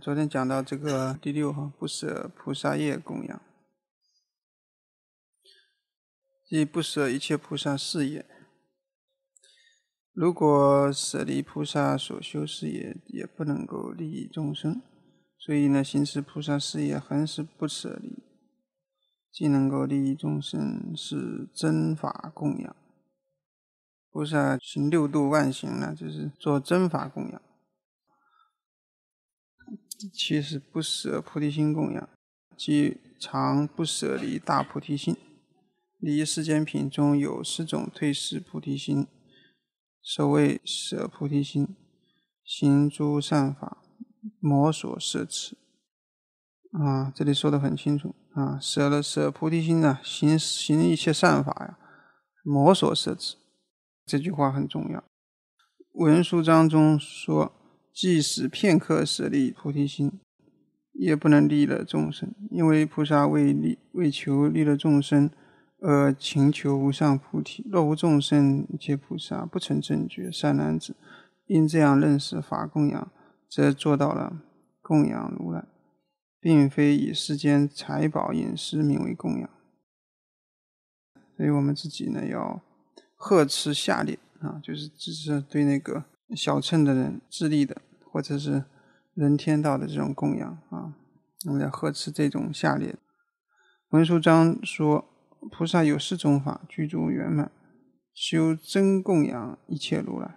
昨天讲到这个第六哈，不舍菩萨业供养，即不舍一切菩萨事业。如果舍离菩萨所修事业，也不能够利益众生，所以呢，行持菩萨事业恒是不舍离，既能够利益众生，是真法供养。菩萨行六度万行呢，就是做真法供养。其实不舍菩提心供养，即常不舍离大菩提心，离世间品中有十种退失菩提心，所谓舍菩提心，行诸善法，魔所摄持。啊，这里说的很清楚啊，舍了舍菩提心呢，行行一切善法呀，魔所摄持。这句话很重要。文殊章中说。即使片刻舍利菩提心，也不能利了众生，因为菩萨为利为求利了众生，而请求无上菩提。若无众生，皆菩萨不成正觉。善男子，因这样认识法供养，则做到了供养如来，并非以世间财宝饮食名为供养。所以我们自己呢，要呵斥下列啊，就是只是对那个。小乘的人、智力的，或者是人天道的这种供养啊，我们要呵斥这种下劣。文殊章说：菩萨有四种法，具足圆满，修真供养一切如来。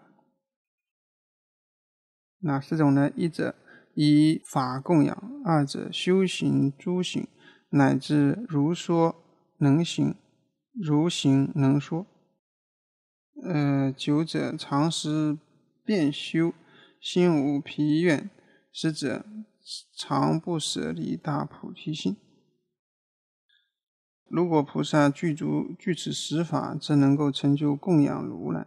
哪四种呢？一者以法供养，二者修行诸行，乃至如说能行，如行能说。呃，九者常识。便修心无疲怨，实则常不舍离大菩提心。如果菩萨具足具此十法，则能够成就供养如来，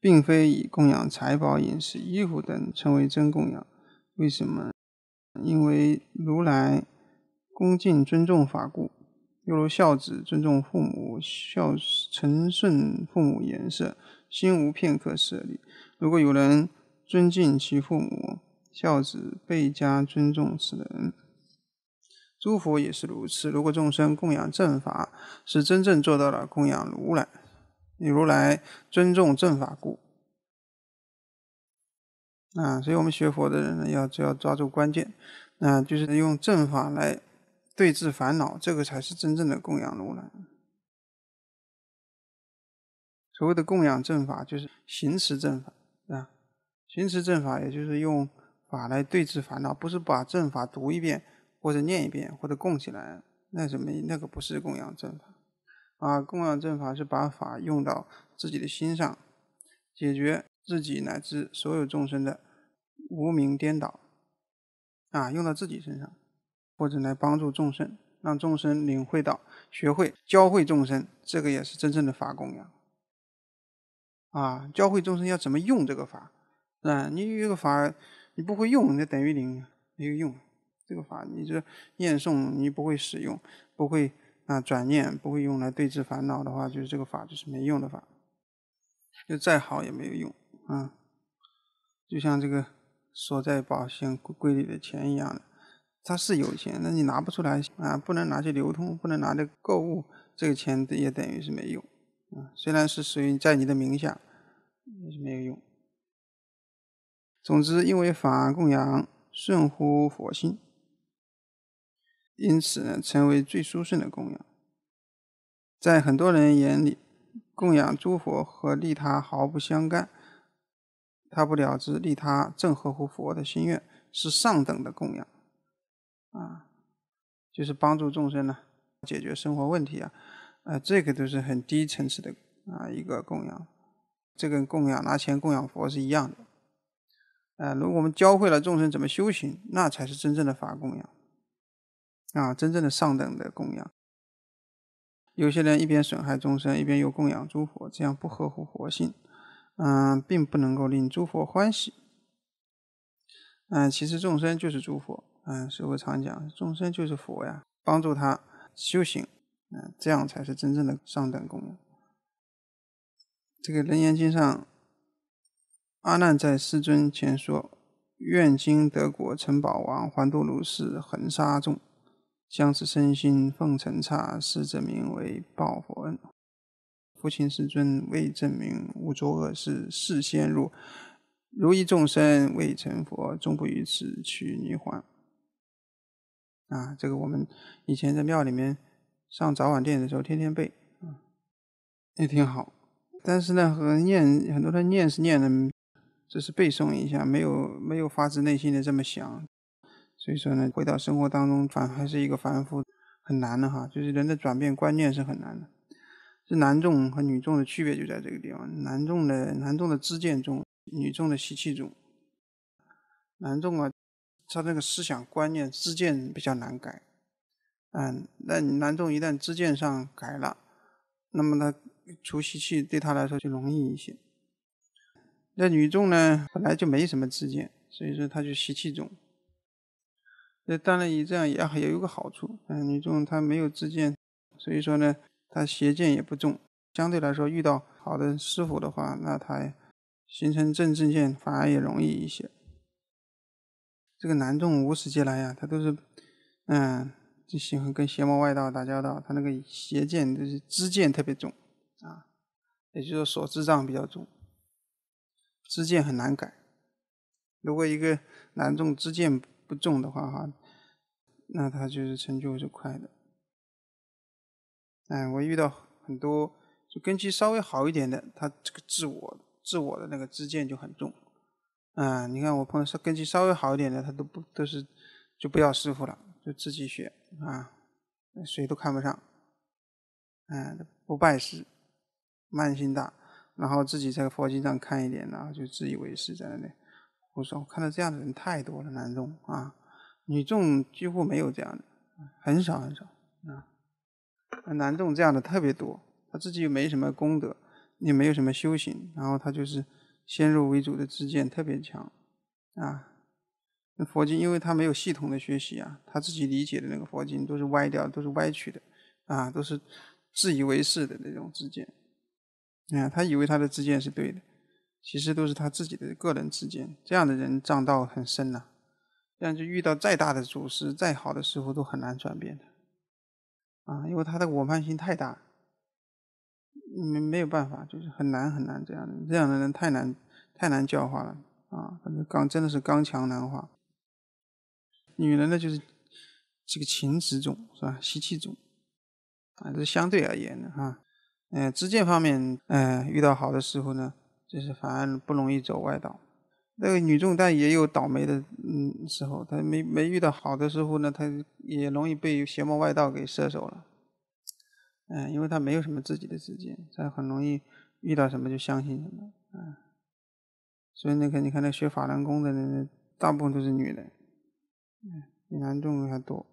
并非以供养财宝、饮食、衣服等称为真供养。为什么？因为如来恭敬尊重法故，犹如孝子尊重父母，孝诚顺父母颜色，心无片刻舍离。如果有人尊敬其父母，孝子倍加尊重此人。诸佛也是如此。如果众生供养正法，是真正做到了供养如来。以如来尊重正法故。啊，所以我们学佛的人呢，要要抓住关键，啊，就是用正法来对治烦恼，这个才是真正的供养如来。所谓的供养正法，就是行持正法。啊，行持正法，也就是用法来对治烦恼，不是把正法读一遍，或者念一遍，或者供起来，那什么？那个不是供养正法啊！供养正法是把法用到自己的心上，解决自己乃至所有众生的无名颠倒啊，用到自己身上，或者来帮助众生，让众生领会到、学会、教会众生，这个也是真正的法供养。啊，教会众生要怎么用这个法，是吧？你有一个法，你不会用，那等于零，没有用。这个法，你这念诵，你不会使用，不会啊转念，不会用来对治烦恼的话，就是这个法就是没用的法，就再好也没有用啊。就像这个锁在保险柜里的钱一样的，它是有钱，那你拿不出来啊，不能拿去流通，不能拿去购物，这个钱也等于是没用啊。虽然是属于在你的名下。也是没有用。总之，因为法供养顺乎佛心，因此呢，成为最殊胜的供养。在很多人眼里，供养诸佛和利他毫不相干，他不了知利他正合乎佛的心愿，是上等的供养。啊，就是帮助众生呢，解决生活问题啊，啊，这个都是很低层次的啊一个供养。这跟供养拿钱供养佛是一样的，呃，如果我们教会了众生怎么修行，那才是真正的法供养，啊，真正的上等的供养。有些人一边损害众生，一边又供养诸佛，这样不合乎佛性，嗯，并不能够令诸佛欢喜，嗯，其实众生就是诸佛，嗯，师父常讲众生就是佛呀，帮助他修行，嗯，这样才是真正的上等供养。这个人严经上，阿难在世尊前说：“愿经得果成宝王，还度如是恒沙众，将此身心奉承刹，是正名为报佛恩。父亲世尊未证明，无作恶事，事先入。如一众生未成佛，终不于此取泥环。啊，这个我们以前在庙里面上早晚殿的时候，天天背啊，也挺好。但是呢，和念很多的念是念的，只是背诵一下，没有没有发自内心的这么想，所以说呢，回到生活当中反还是一个反复，很难的哈。就是人的转变观念是很难的，这男众和女众的区别就在这个地方。男众的男众的知见重，女众的习气重。男众啊，他这个思想观念知见比较难改，嗯，那男众一旦知见上改了，那么他。除习气对他来说就容易一些。那女众呢，本来就没什么支剑，所以说他就习气重。那当然，你这样也也有个好处，嗯，女众她没有支剑，所以说呢，她邪剑也不重，相对来说遇到好的师傅的话，那她形成正正剑反而也容易一些。这个男众无始劫来呀，他都是，嗯，就喜欢跟邪魔外道打交道，他那个邪剑就是支剑特别重。也就是说，手知障比较重，知见很难改。如果一个难中知见不重的话，哈，那他就是成就就快的。哎，我遇到很多，就根基稍微好一点的，他这个自我、自我的那个知见就很重。啊，你看我碰到根基稍微好一点的，他都不都是就不要师傅了，就自己学啊，谁都看不上，哎，不拜师。慢性大，然后自己在佛经上看一点，然后就自以为是在那里。我说，我看到这样的人太多了，男众啊，女众几乎没有这样的，很少很少啊。男众这样的特别多，他自己又没什么功德，也没有什么修行，然后他就是先入为主的自见特别强啊。那佛经，因为他没有系统的学习啊，他自己理解的那个佛经都是歪掉，都是歪曲的啊，都是自以为是的那种自见。看，他以为他的自见是对的，其实都是他自己的个人自见。这样的人障道很深呐，这样就遇到再大的祖师、再好的师傅都很难转变的。啊，因为他的我慢心太大，没没有办法，就是很难很难这样的。这样的人太难，太难教化了。啊，他是刚，真的是刚强难化。女人呢，就是这个情执重，是吧？习气重，啊，这是相对而言的哈。嗯，支箭方面，嗯，遇到好的时候呢，就是反而不容易走外道。那个女众，但也有倒霉的，嗯，时候，她没没遇到好的时候呢，她也容易被邪魔外道给射手了。嗯，因为她没有什么自己的资金，她很容易遇到什么就相信什么。嗯，所以那个你看那学法轮功的人，大部分都是女的，嗯，比男众还多。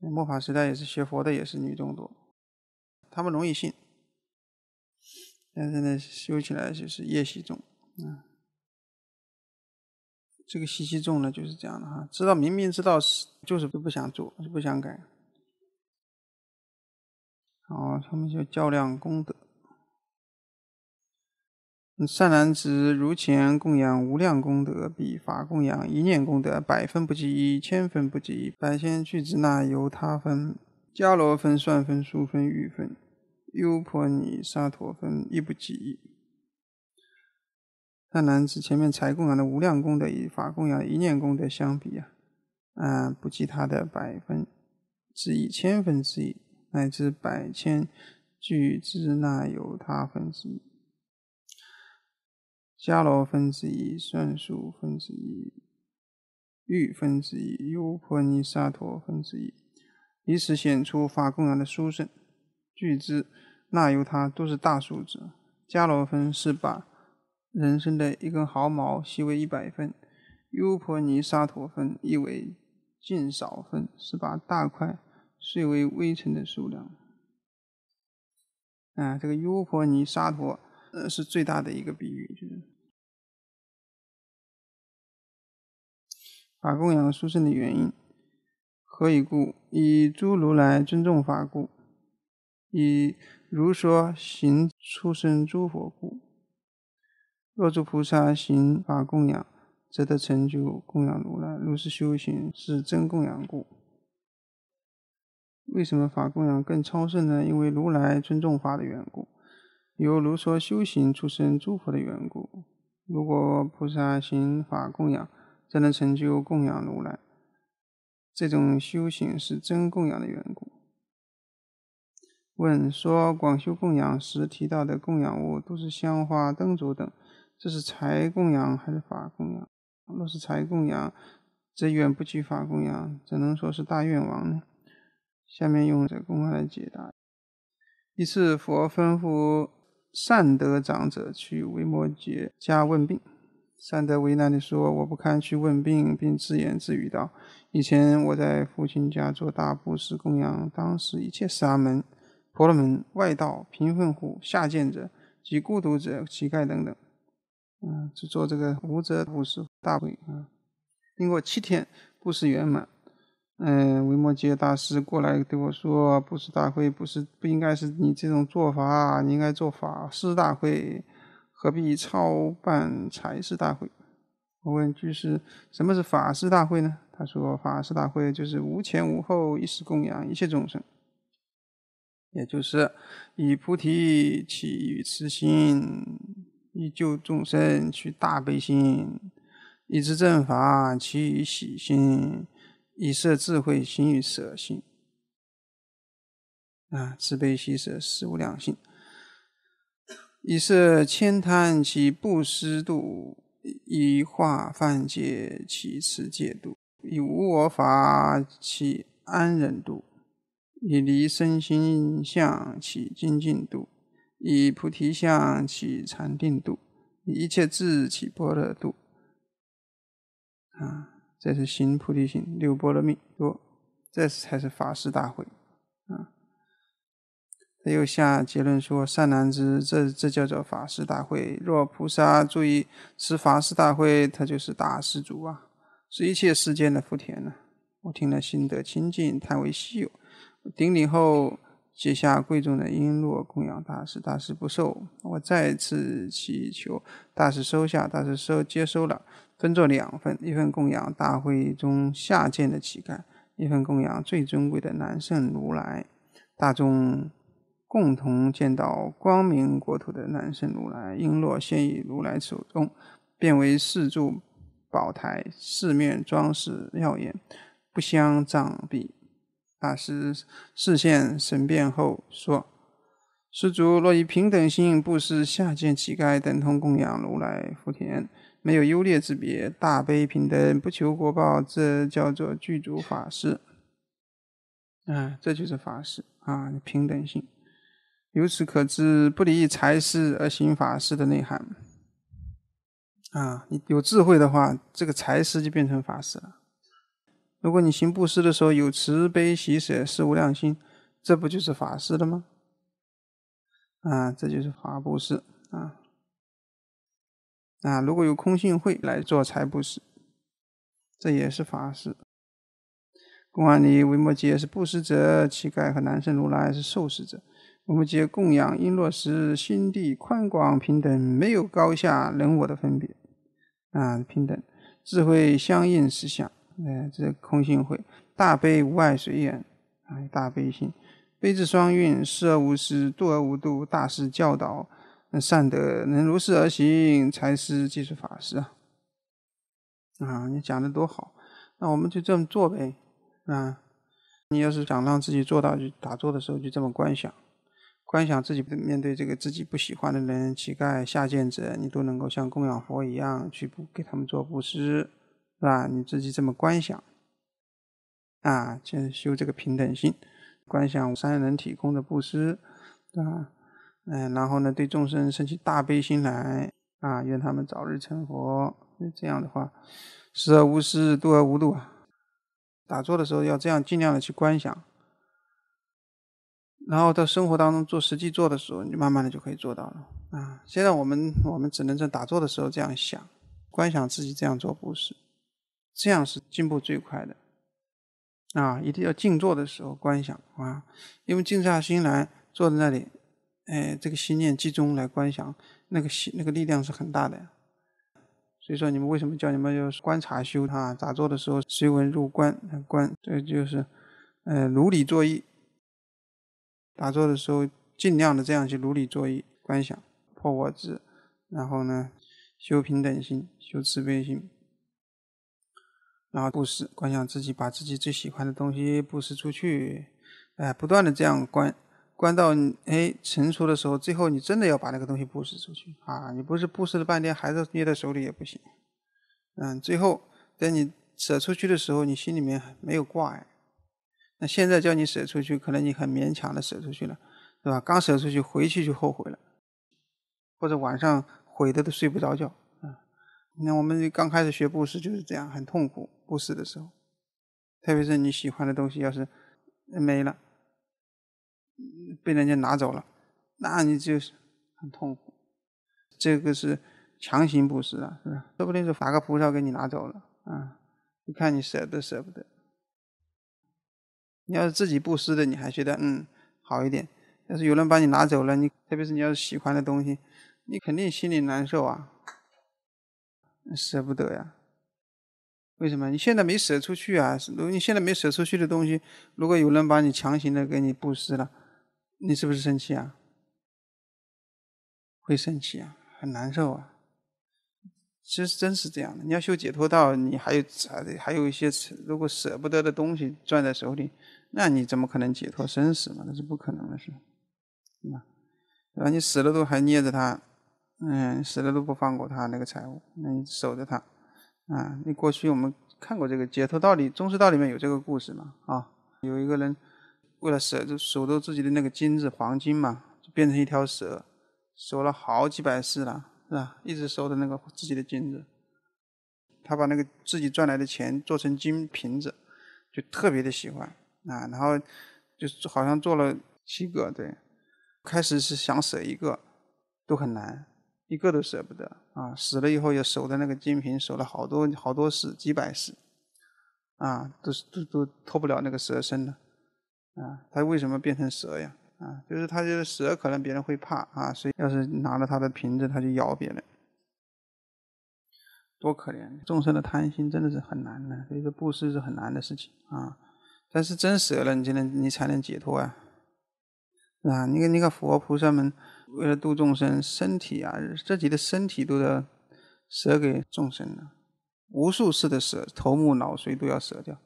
末法时代也是学佛的也是女众多。他们容易信，但是呢，修起来就是业习重。嗯，这个习气重呢，就是这样的哈。知道明明知道是，就是不想做，就不想改。好，他们就较量功德。善男子，如前供养无量功德，比法供养一念功德，百分不及一，千分不及，百千俱胝那由他分，伽罗分、算分、数分、欲分。优婆尼沙陀分亦不及，那男子前面财供养的无量功德与法供养一念功德相比啊，啊不及他的百分之一千分之一，乃至百千俱之那有他分之一，伽罗分之一，算数分之一，欲分之一，优婆尼沙陀分之一，以此显出法供养的殊胜。据之，那由他都是大数字。加罗分是把人生的一根毫毛细为一百分。优婆尼沙陀分意为尽少分，是把大块碎为微尘的数量。啊，这个优婆尼沙陀呃是最大的一个比喻，就是法供养殊胜的原因，何以故？以诸如来尊重法故。以如说行出生诸佛故，若诸菩萨行法供养，则得成就供养如来。如是修行是真供养故。为什么法供养更超胜呢？因为如来尊重法的缘故，由如说修行出生诸佛的缘故。如果菩萨行法供养，则能成就供养如来。这种修行是真供养的缘故。问说：“广修供养时提到的供养物都是香花灯烛等，这是财供养还是法供养？若是财供养，则远不及法供养，只能说是大愿王呢。”下面用这公案来解答：一次，佛吩咐善德长者去维摩诘家问病。善德为难地说：“我不堪去问病。”并自言自语道：“以前我在父亲家做大布施供养，当时一切沙门。”婆罗门外道、贫困户、下贱者及孤独者、乞丐等等，嗯，做这个无遮布施大会啊，经过七天布施圆满。嗯，维摩诘大师过来对我说：“布施大会不是不应该是你这种做法，你应该做法师大会，何必操办财事大会？”我问居士：“什么是法师大会呢？”他说：“法师大会就是无前无后，一时供养一切众生。”也就是，以菩提起于慈心，以救众生去大悲心，以持正法起喜心，以摄智慧行于舍心。啊，慈悲喜舍四无量心，以摄千贪起布施度，以化犯戒起持戒度，以无我法起安忍度。以离身心相起精进度，以菩提相起禅定度，一切智起波若度，啊，这是行菩提心六波罗蜜多，这才是法师大会，啊！他又下结论说：“善男子，这这叫做法师大会。若菩萨注意持法师大会，他就是大施主啊，是一切世界的福田呢。我听了心得清净，叹为稀有。”顶礼后，接下贵重的璎珞供养大师，大师不受。我再次祈求大师收下，大师收接收了，分作两份，一份供养大会中下贱的乞丐，一份供养最尊贵的南圣如来。大众共同见到光明国土的南圣如来，璎珞现于如来手中，变为四柱宝台，四面装饰耀眼，不相障蔽。法师视线审辩后说：“施主若以平等心布施下贱乞丐等同供养如来福田，没有优劣之别，大悲平等，不求果报，这叫做具足法师。啊，这就是法师啊，平等性。由此可知，不离财施而行法师的内涵。啊，你有智慧的话，这个财施就变成法师了。”如果你行布施的时候有慈悲喜舍四无量心，这不就是法师了吗？啊，这就是法布施啊啊！如果有空性慧来做财布施，这也是法师。公案》里维摩诘是布施者，乞丐和男生如来是受施者。维摩诘供养璎珞时，心地宽广平等，没有高下人我的分别啊，平等智慧相应思想。哎，这空性会大悲无碍随缘啊，大悲心，悲智双运，施而无失，度而无度，大师教导，善德能如是而行，才师即是法师啊！啊，你讲的多好，那我们就这么做呗啊！你要是想让自己做到，就打坐的时候就这么观想，观想自己面对这个自己不喜欢的人、乞丐、下贱者，你都能够像供养佛一样去给他们做布施。是吧？你自己这么观想，啊，就修这个平等心，观想三人体空的布施，对吧？嗯，然后呢，对众生升起大悲心来，啊，愿他们早日成佛。这样的话，失而无失，度而无度。打坐的时候要这样，尽量的去观想，然后到生活当中做实际做的时候，你慢慢的就可以做到了。啊，现在我们我们只能在打坐的时候这样想，观想自己这样做布施。这样是进步最快的啊！一定要静坐的时候观想啊，因为静下心来坐在那里，哎，这个心念集中来观想，那个心那个力量是很大的。所以说，你们为什么叫你们要观察修？它？打坐的时候随文入观，观，这就是，呃，如理作意。打坐的时候尽量的这样去如理作意观想破我执，然后呢，修平等心，修慈悲心。然后布施，观想自己把自己最喜欢的东西布施出去，哎，不断的这样观，观到哎成熟的时候，最后你真的要把那个东西布施出去啊！你不是布施了半天还是捏在手里也不行，嗯，最后等你舍出去的时候，你心里面没有挂。碍。那现在叫你舍出去，可能你很勉强的舍出去了，对吧？刚舍出去回去就后悔了，或者晚上悔得都睡不着觉。那我们刚开始学布施就是这样，很痛苦布施的时候，特别是你喜欢的东西要是没了，被人家拿走了，那你就是很痛苦。这个是强行布施啊，是吧？说不定是哪个菩萨给你拿走了啊？你看你舍得舍不得？你要是自己布施的，你还觉得嗯好一点；要是有人把你拿走了，你特别是你要是喜欢的东西，你肯定心里难受啊。舍不得呀？为什么？你现在没舍出去啊？如果你现在没舍出去的东西，如果有人把你强行的给你布施了，你是不是生气啊？会生气啊？很难受啊！其实真是这样的。你要修解脱道，你还有还还有一些如果舍不得的东西攥在手里，那你怎么可能解脱生死嘛？那是不可能的事，对吧？你死了都还捏着它。嗯，死了都不放过他那个财物，那守着他，啊，那过去我们看过这个解脱道里，中师道里面有这个故事嘛，啊，有一个人为了守就守住自己的那个金子黄金嘛，就变成一条蛇，守了好几百世了，是吧？一直守着那个自己的金子，他把那个自己赚来的钱做成金瓶子，就特别的喜欢啊，然后就好像做了七个对，开始是想舍一个，都很难。一个都舍不得啊！死了以后又守在那个金瓶，守了好多好多世，几百世，啊，都是都都脱不了那个蛇身的啊！他为什么变成蛇呀？啊，就是他觉得蛇可能别人会怕啊，所以要是拿着他的瓶子，他就咬别人，多可怜！众生的贪心真的是很难的，所以说布施是很难的事情啊！但是真舍了，你才能你才能解脱啊！啊，你看你看佛菩萨们。为了度众生，身体啊，自己的身体都要舍给众生了，无数次的舍，头目脑髓都要舍掉，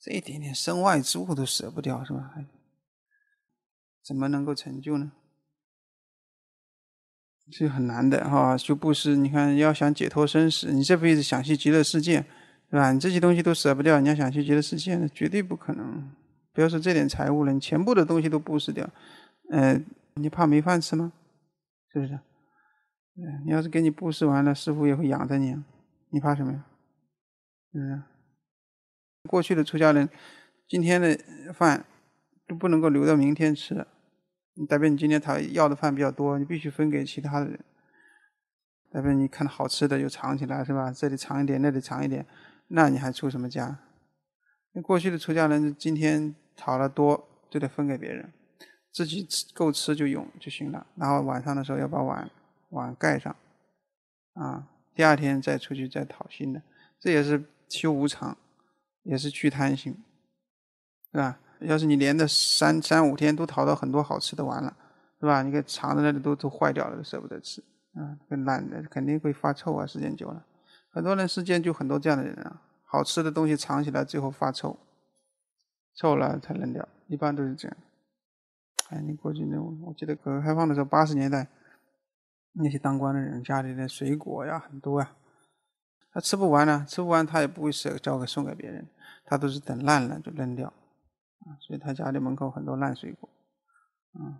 这一点点身外之物都舍不掉，是吧？还怎么能够成就呢？是很难的哈！就布施，你看要想解脱生死，你这辈子想去极乐世界，是吧？你这些东西都舍不掉，你要想去极乐世界，那绝对不可能。不要说这点财物了，你全部的东西都布施掉，嗯。你怕没饭吃吗？是不是？你要是给你布施完了，师傅也会养着你，你怕什么呀？是不是？过去的出家人，今天的饭都不能够留到明天吃。代表你今天他要的饭比较多，你必须分给其他的人。代表你看到好吃的就藏起来，是吧？这里藏一点，那里藏一点，那你还出什么家？那过去的出家人，今天讨了多，就得分给别人。自己吃够吃就用就行了，然后晚上的时候要把碗碗盖上，啊，第二天再出去再讨新的，这也是修无常，也是去贪心，是吧？要是你连着三三五天都讨到很多好吃的完了，是吧？你给藏在那里都都坏掉了，都舍不得吃，啊，给烂的肯定会发臭啊，时间久了，很多人世间就很多这样的人啊，好吃的东西藏起来最后发臭，臭了才扔掉，一般都是这样。哎，你过去那，我记得改革开放的时候，八十年代，那些当官的人家里的水果呀很多啊，他吃不完呢，吃不完他也不会舍交给送给别人，他都是等烂了就扔掉，啊，所以他家里门口很多烂水果，嗯，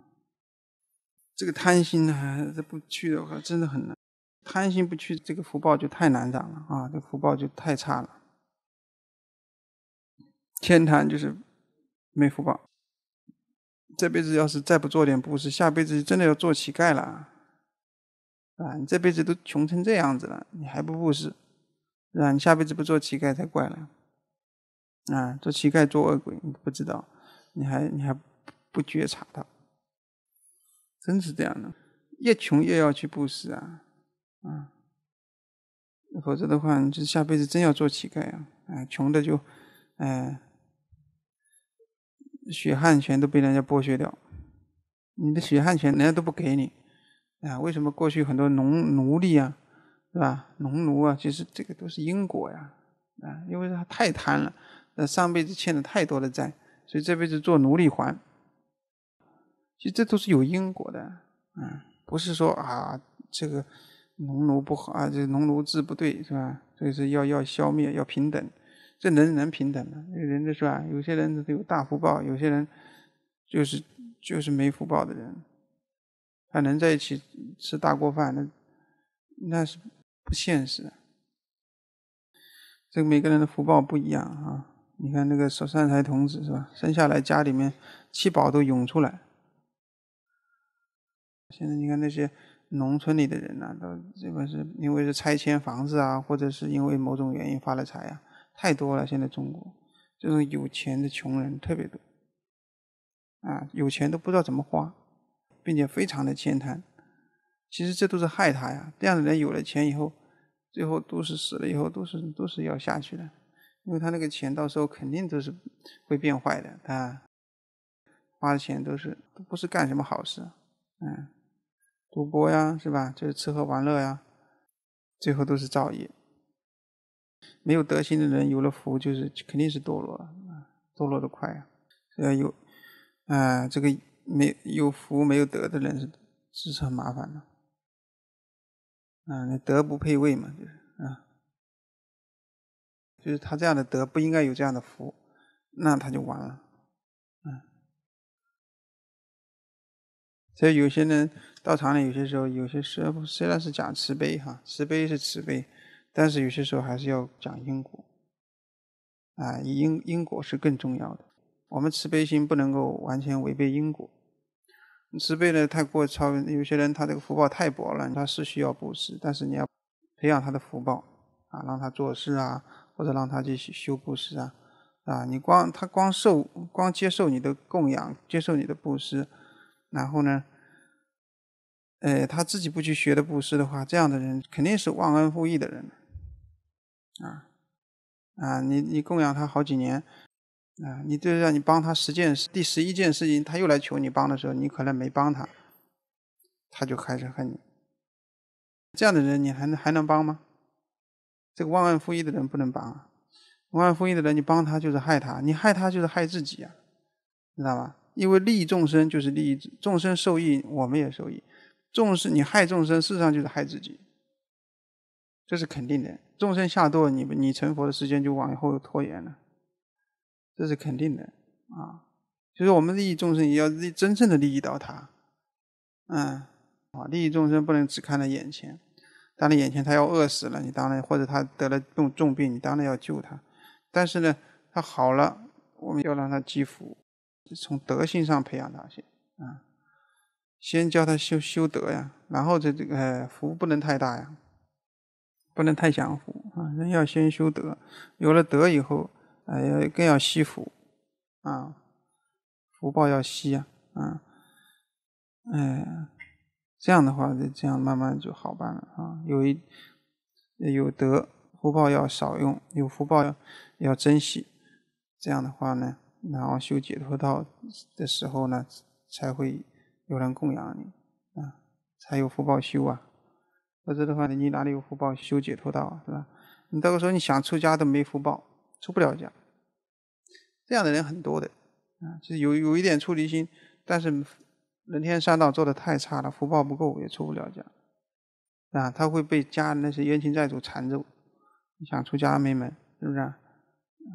这个贪心呢，这不去的话真的很难，贪心不去，这个福报就太难长了啊，这福报就太差了，天堂就是没福报。这辈子要是再不做点布施，下辈子真的要做乞丐了，啊！你这辈子都穷成这样子了，你还不布施，是吧？你下辈子不做乞丐才怪了，啊！做乞丐做恶鬼，你不知道，你还你还不觉察到，真是这样的，越穷越要去布施啊，啊！否则的话，你就下辈子真要做乞丐啊，啊！穷的就，哎。血汗钱都被人家剥削掉，你的血汗钱人家都不给你，啊，为什么过去很多农奴隶啊，是吧，农奴啊，其实这个都是因果呀，啊，因为他太贪了，那上辈子欠了太多的债，所以这辈子做奴隶还，其实这都是有因果的，啊，不是说啊这个农奴不好啊，这农奴制不对是吧，所以是要要消灭要平等。这人人平等吗？人的是吧？有些人有大福报，有些人就是就是没福报的人，他能在一起吃大锅饭，那那是不现实。这每个人的福报不一样啊！你看那个守善财童子是吧？生下来家里面七宝都涌出来。现在你看那些农村里的人呐，都这个是因为是拆迁房子啊，或者是因为某种原因发了财呀。太多了，现在中国这种有钱的穷人特别多，啊，有钱都不知道怎么花，并且非常的健谈，其实这都是害他呀。这样的人有了钱以后，最后都是死了以后都是都是要下去的，因为他那个钱到时候肯定都是会变坏的，啊，花的钱都是都不是干什么好事，嗯，赌博呀，是吧？就是吃喝玩乐呀，最后都是造业。没有德行的人，有了福就是肯定是堕落，堕落的快。呃，有啊，这个没有福没有德的人是是很麻烦的。啊，你德不配位嘛，就是啊，就是他这样的德不应该有这样的福，那他就完了。嗯，所以有些人道场里，有些时候，有些时候虽然是假慈悲哈，慈悲是慈悲。但是有些时候还是要讲因果，啊，因因果是更重要的。我们慈悲心不能够完全违背因果，慈悲呢太过超，有些人他这个福报太薄了，他是需要布施，但是你要培养他的福报，啊，让他做事啊，或者让他去修布施啊，啊，你光他光受光接受你的供养，接受你的布施，然后呢，呃，他自己不去学的布施的话，这样的人肯定是忘恩负义的人。啊啊！你你供养他好几年，啊！你就是让你帮他十件事，第十一件事情他又来求你帮的时候，你可能没帮他，他就开始恨你。这样的人，你还能还能帮吗？这个忘恩负义的人不能帮啊！忘恩负义的人，你帮他就是害他，你害他就是害自己啊，知道吧？因为利益众生就是利益众生受益，我们也受益。众生你害众生，事实上就是害自己，这是肯定的。众生下堕，你你成佛的时间就往后拖延了，这是肯定的啊。就是我们利益众生，你要利真正的利益到他，嗯，啊，利益众生不能只看在眼前。当然，眼前他要饿死了，你当然或者他得了重重病，你当然要救他。但是呢，他好了，我们要让他积福，从德性上培养他先，啊，先教他修修德呀，然后这这个福不能太大呀。不能太享福啊！人要先修德，有了德以后，哎，更要惜福，啊，福报要惜啊，嗯，哎，这样的话，这样慢慢就好办了啊。有一有德，福报要少用；有福报要珍惜。这样的话呢，然后修解脱道的时候呢，才会有人供养你啊，才有福报修啊。否则的话，你哪里有福报修解脱道啊？是吧？你到时候你想出家都没福报，出不了家。这样的人很多的，啊，就是有有一点出离心，但是人天三道做的太差了，福报不够也出不了家。啊，他会被家那些冤亲债主缠着，你想出家没门，是不是？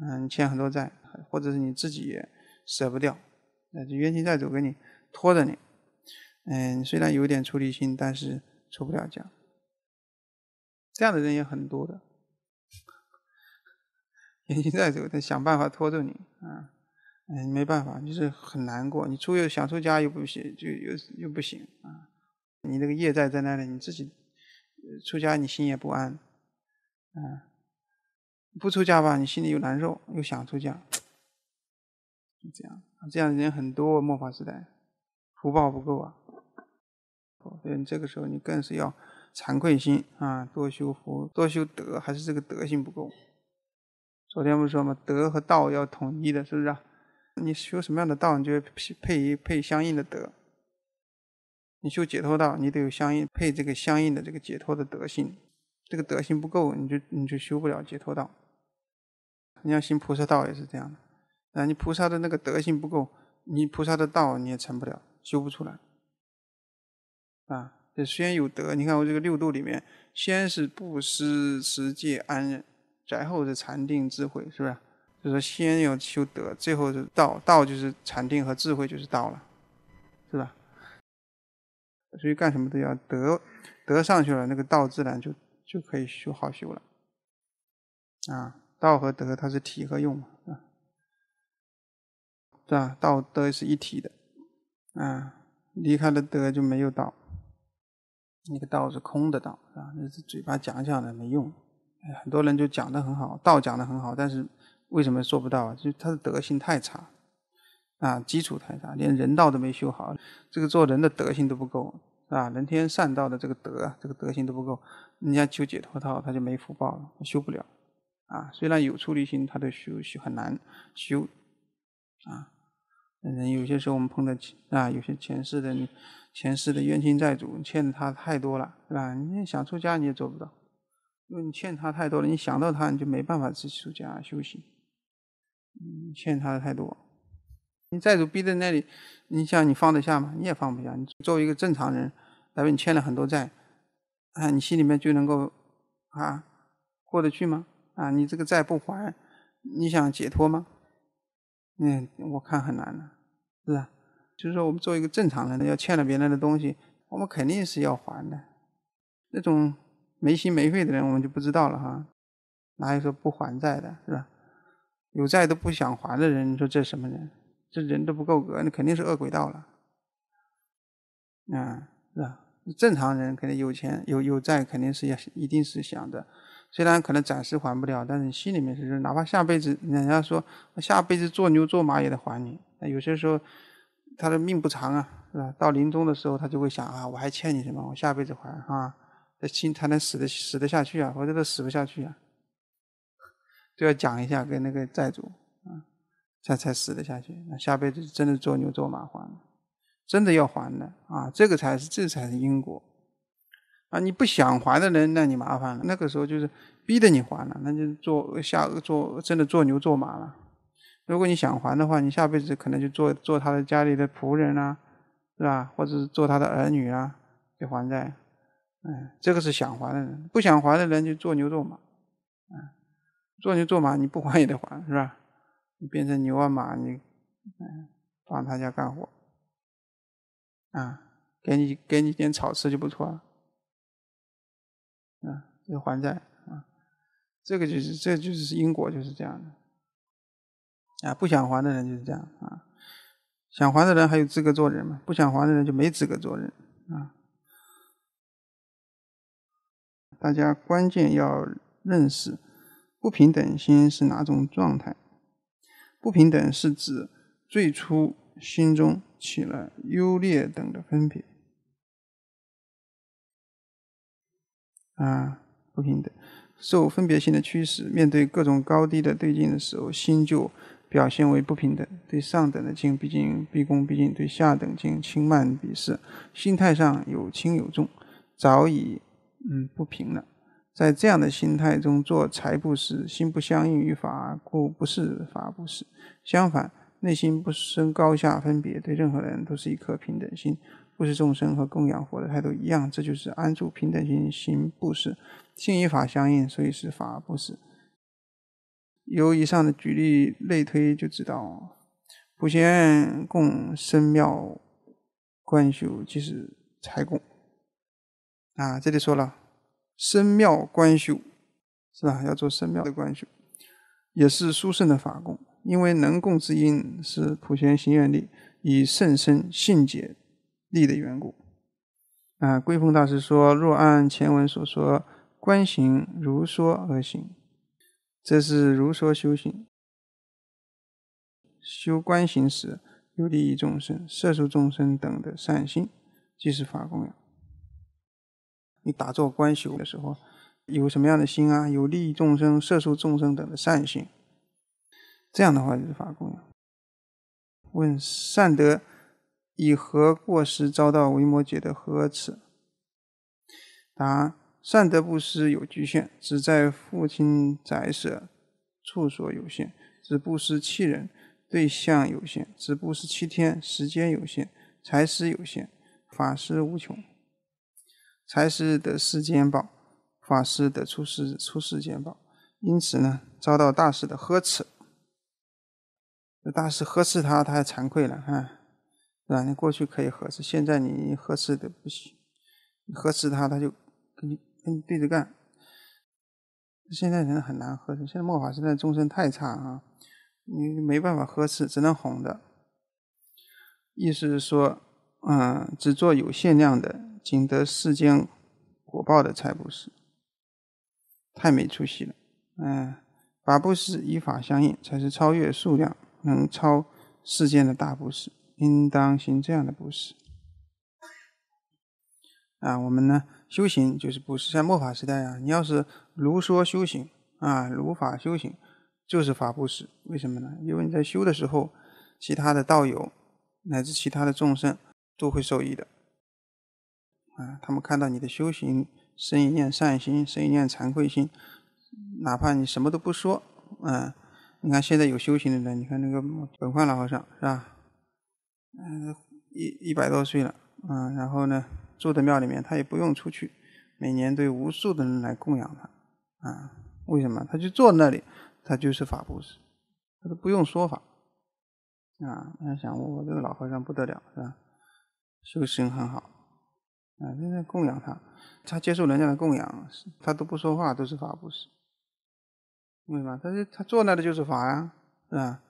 嗯，你欠很多债，或者是你自己也舍不掉，那就冤亲债主给你拖着你。嗯，虽然有点出离心，但是出不了家。这样的人也很多的，眼睛在走，在想办法拖住你啊，嗯，没办法，就是很难过。你出又想出家又不行，就又又不行啊。你那个业债在那里，你自己出家你心也不安，嗯，不出家吧你心里又难受，又想出家，就这样。这样的人很多，末法时代福报不够啊，所以你这个时候你更是要。惭愧心啊，多修福，多修德，还是这个德性不够。昨天不是说吗？德和道要统一的，是不是？啊？你修什么样的道，你就配配一配相应的德。你修解脱道，你得有相应配这个相应的这个解脱的德性。这个德性不够，你就你就修不了解脱道。你要行菩萨道也是这样的。啊，你菩萨的那个德性不够，你菩萨的道你也成不了，修不出来。啊。这先有德，你看我这个六度里面，先是布施、持戒、安忍，然后是禅定、智慧，是不是？就是先要修德，最后是道。道就是禅定和智慧，就是道了，是吧？所以干什么都要德，德上去了，那个道自然就就可以修好修了。啊，道和德它是体和用嘛，啊，是吧？道德是一体的，啊，离开了德就没有道。那个道是空的道，啊，那是嘴巴讲讲的没用。哎，很多人就讲的很好，道讲的很好，但是为什么做不到啊？就他的德性太差，啊，基础太差，连人道都没修好。这个做人的德性都不够，啊，人天善道的这个德，这个德性都不够。人家求解脱道，他就没福报，了，修不了。啊，虽然有出离心，他都修修很难修。啊，嗯，有些时候我们碰到，啊，有些前世的。前世的冤亲债主欠他太多了，是吧？你想出家你也做不到，因为你欠他太多了。你想到他，你就没办法去出家修行。欠他的太多，你债主逼在那里，你想你放得下吗？你也放不下。你作为一个正常人，来说你欠了很多债，啊，你心里面就能够啊过得去吗？啊，你这个债不还，你想解脱吗？嗯，我看很难的，是吧？就是说，我们作为一个正常人，要欠了别人的东西，我们肯定是要还的。那种没心没肺的人，我们就不知道了哈。哪有说不还债的，是吧？有债都不想还的人，你说这什么人？这人都不够格，那肯定是恶鬼道了。嗯，是吧？正常人肯定有钱有有债，肯定是要一定是想着，虽然可能暂时还不了，但是心里面是哪怕下辈子，人家说下辈子做牛做马也得还你。那有些时候。他的命不长啊，是吧？到临终的时候，他就会想啊，我还欠你什么？我下辈子还啊？这心才能死的死得下去啊？否则死不下去啊，都要讲一下给那个债主啊，才才死得下去。那下辈子真的做牛做马还，真的要还的啊？这个才是这才是因果啊！你不想还的人，那你麻烦了。那个时候就是逼着你还了，那就做下做真的做牛做马了。如果你想还的话，你下辈子可能就做做他的家里的仆人啦，是吧？或者是做他的儿女啊，去还债。嗯，这个是想还的人；不想还的人就做牛做马。嗯，做牛做马你不还也得还，是吧？你变成牛啊马你，嗯，帮他家干活。啊，给你给你点草吃就不错了。啊，这还债啊，这个就是这就是因果，就是这样的。啊，不想还的人就是这样啊，想还的人还有资格做人吗？不想还的人就没资格做人啊！大家关键要认识不平等心是哪种状态。不平等是指最初心中起了优劣等的分别啊，不平等受分别心的驱使，面对各种高低的对境的时候，心就。表现为不平等，对上等的敬，毕竟毕恭毕敬；对下等敬轻慢鄙视，心态上有轻有重，早已嗯不平了。在这样的心态中做财布施，心不相应于法，故不是法布施。相反，内心不生高下分别，对任何人都是一颗平等心，布施众生和供养佛的态度一样，这就是安住平等心行布施，心与法相应，所以是法布施。由以上的举例类推就知道，普贤供身妙观修即是财供啊。这里说了身妙观修是吧？要做身妙的观修，也是殊胜的法供，因为能供之因是普贤行愿力，以甚深信解力的缘故啊。归峰大师说：若按前文所说，观行如说而行。这是如说修行，修观行时，有利益众生、摄受众生等的善心，即是法供养。你打坐观修的时候，有什么样的心啊？有利益众生、摄受众生等的善心，这样的话就是法供养。问：善德以何过失遭到维摩诘的呵斥？答：善德布施有局限，只在父亲宅舍处所有限；只布施七人对象有限；只布施七天时间有限；财施有限，法施无穷。财施得世间宝，法施得出世出世间宝。因此呢，遭到大师的呵斥。大师呵斥他，他还惭愧了啊，对吧？你过去可以呵斥，现在你呵斥的不行，你呵斥他他就给你。跟你对着干，现在人很难呵斥。现在墨法时代众生太差啊，你没办法呵斥，只能哄着。意思是说，嗯，只做有限量的、仅得世间果报的财布施，太没出息了。嗯，法布施以法相应，才是超越数量、能超世间的大布施。应当行这样的布施。啊，我们呢修行就是布施，在末法时代啊，你要是如说修行啊，如法修行，就是法布施。为什么呢？因为你在修的时候，其他的道友乃至其他的众生都会受益的。啊，他们看到你的修行，生一念善心，生一念惭愧心，哪怕你什么都不说，嗯，你看现在有修行的人，你看那个本焕了好像是吧？嗯，一一百多岁了，嗯，然后呢？住在庙里面，他也不用出去，每年都有无数的人来供养他，啊，为什么？他就坐那里，他就是法布施，他都不用说法，啊，他想我这个老和尚不得了是吧？修行很好，啊，天天供养他，他接受人家的供养，他都不说话，都是法布施，为什么？他就他坐那里就是法呀，是吧？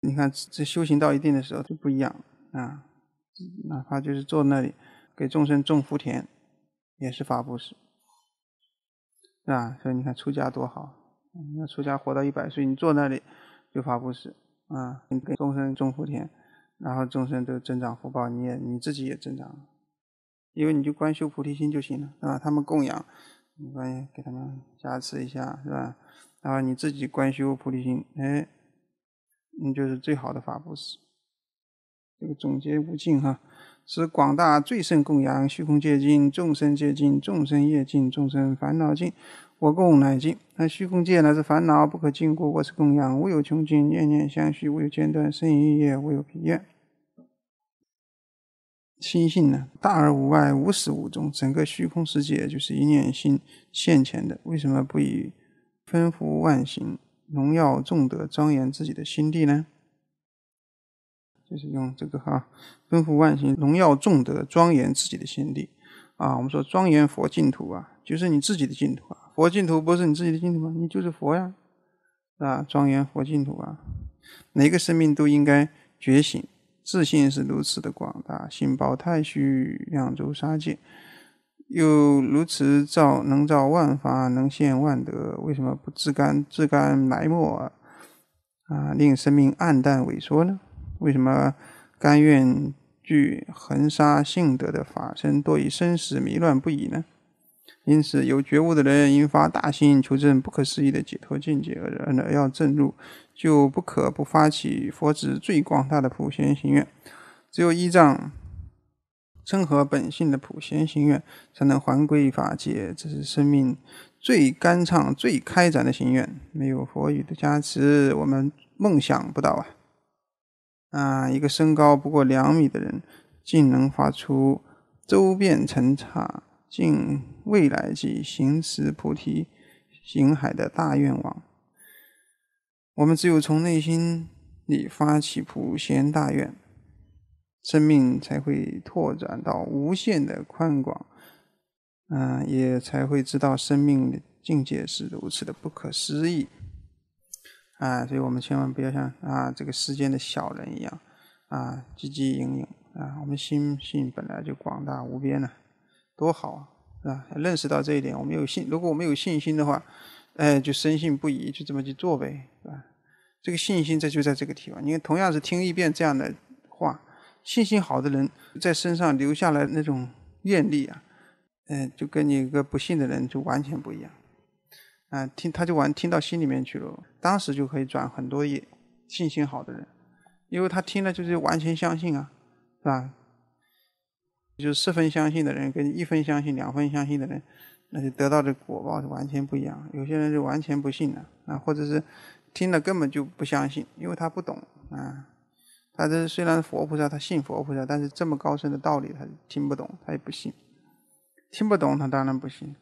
你看这修行到一定的时候就不一样啊。哪怕就是坐那里，给众生种福田，也是法布施，是吧？所以你看出家多好，那出家活到一百岁，你坐那里就法布施啊，你给众生种福田，然后众生都增长福报，你也你自己也增长，因为你就关修菩提心就行了，是吧？他们供养，你关给他们加持一下，是吧？然后你自己关修菩提心，哎，你就是最好的法布施。这个总结无尽哈，使广大最胜供养虚空界尽，众生界尽，众生业尽，众生烦恼尽，我共乃尽。那虚空界乃至烦恼不可尽故，我是供养。无有穷尽，念念相续，无有间断，生于业无有疲厌。心性呢，大而无外，无始无终，整个虚空世界就是一念心现前的。为什么不以吩咐万行、荣耀众德、庄严自己的心地呢？就是用这个哈，吩咐万行，荣耀众德，庄严自己的心地，啊，我们说庄严佛净土啊，就是你自己的净土啊。佛净土不是你自己的净土吗？你就是佛呀，啊，庄严佛净土啊。每个生命都应该觉醒，自信是如此的广大，心包太虚，量周沙界，又如此造能造万法，能现万德，为什么不自甘自甘埋没啊，令生命暗淡萎缩呢？为什么甘愿具恒沙性德的法身，多以生死迷乱不已呢？因此，有觉悟的人应发大心，求证不可思议的解脱境界。而而要证入，就不可不发起佛子最广大的普贤心愿。只有依仗称合本性的普贤心愿，才能还归法界。这是生命最甘畅、最开展的心愿。没有佛语的加持，我们梦想不到啊！啊，一个身高不过两米的人，竟能发出周遍尘刹、尽未来际、行持菩提行海的大愿望。我们只有从内心里发起普贤大愿，生命才会拓展到无限的宽广。嗯，也才会知道生命的境界是如此的不可思议。啊，所以我们千万不要像啊这个世间的小人一样，啊，汲汲营营啊。我们心性本来就广大无边呢，多好啊，是吧？认识到这一点，我们有信，如果我们有信心的话，哎，就深信不疑，就这么去做呗，是吧？这个信心在就在这个地方。你看，同样是听一遍这样的话，信心好的人在身上留下来那种愿力啊，嗯，就跟你一个不信的人就完全不一样。嗯，听他就完听到心里面去了，当时就可以转很多也信心好的人，因为他听了就是完全相信啊，是吧？就是十分相信的人跟一分相信、两分相信的人，那就得到的果报是完全不一样。有些人是完全不信的，啊，或者是听了根本就不相信，因为他不懂啊。他这虽然佛菩萨，他信佛菩萨，但是这么高深的道理，他听不懂，他也不信。听不懂，他当然不信。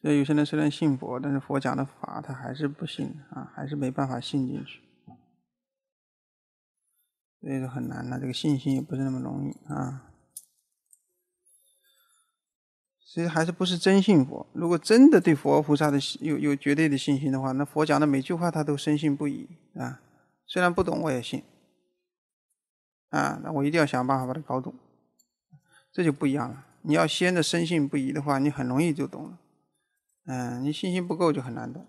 所以有些人虽然信佛，但是佛讲的法他还是不信啊，还是没办法信进去，所以说很难的。这个信心也不是那么容易啊。其实还是不是真信佛？如果真的对佛菩萨的信有有绝对的信心的话，那佛讲的每句话他都深信不疑啊。虽然不懂我也信，啊，那我一定要想办法把它搞懂，这就不一样了。你要先的深信不疑的话，你很容易就懂了。嗯，你信心不够就很难懂。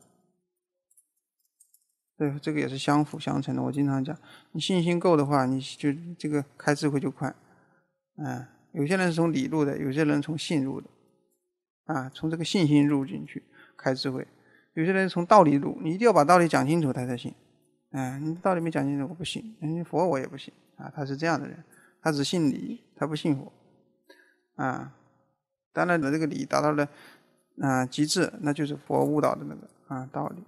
对，这个也是相辅相成的。我经常讲，你信心够的话，你就这个开智慧就快。嗯，有些人是从理入的，有些人从信入的，啊，从这个信心入进去开智慧。有些人从道理入，你一定要把道理讲清楚他才行。嗯，你道理没讲清楚我不信，嗯，佛我也不信啊。他是这样的人，他只信理，他不信佛。啊，当然了，这个理达到了。啊，极致，那就是佛误导的那个啊道理，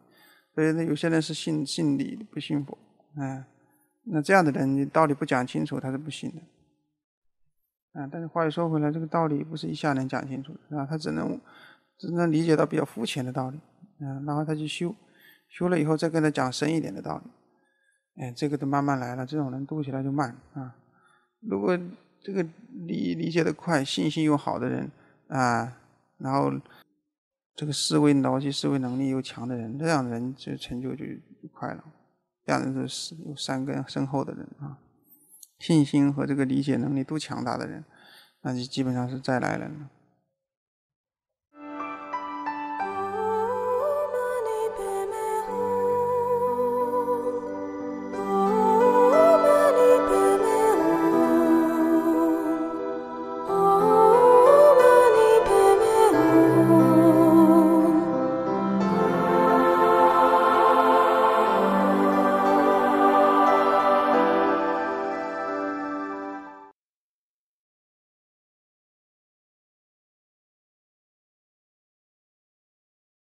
所以呢，有些人是信信理不信佛，啊，那这样的人你道理不讲清楚他是不行的，啊，但是话又说回来，这个道理不是一下能讲清楚，的，啊，他只能只能理解到比较肤浅的道理，啊，然后他去修，修了以后再跟他讲深一点的道理，哎，这个都慢慢来了，这种人读起来就慢啊，如果这个理理解的快，信心又好的人啊，然后。这个思维、逻辑思维能力又强的人，这样的人就成就就快了。这样的是有三根深厚的人啊，信心和这个理解能力都强大的人，那就基本上是再来人了。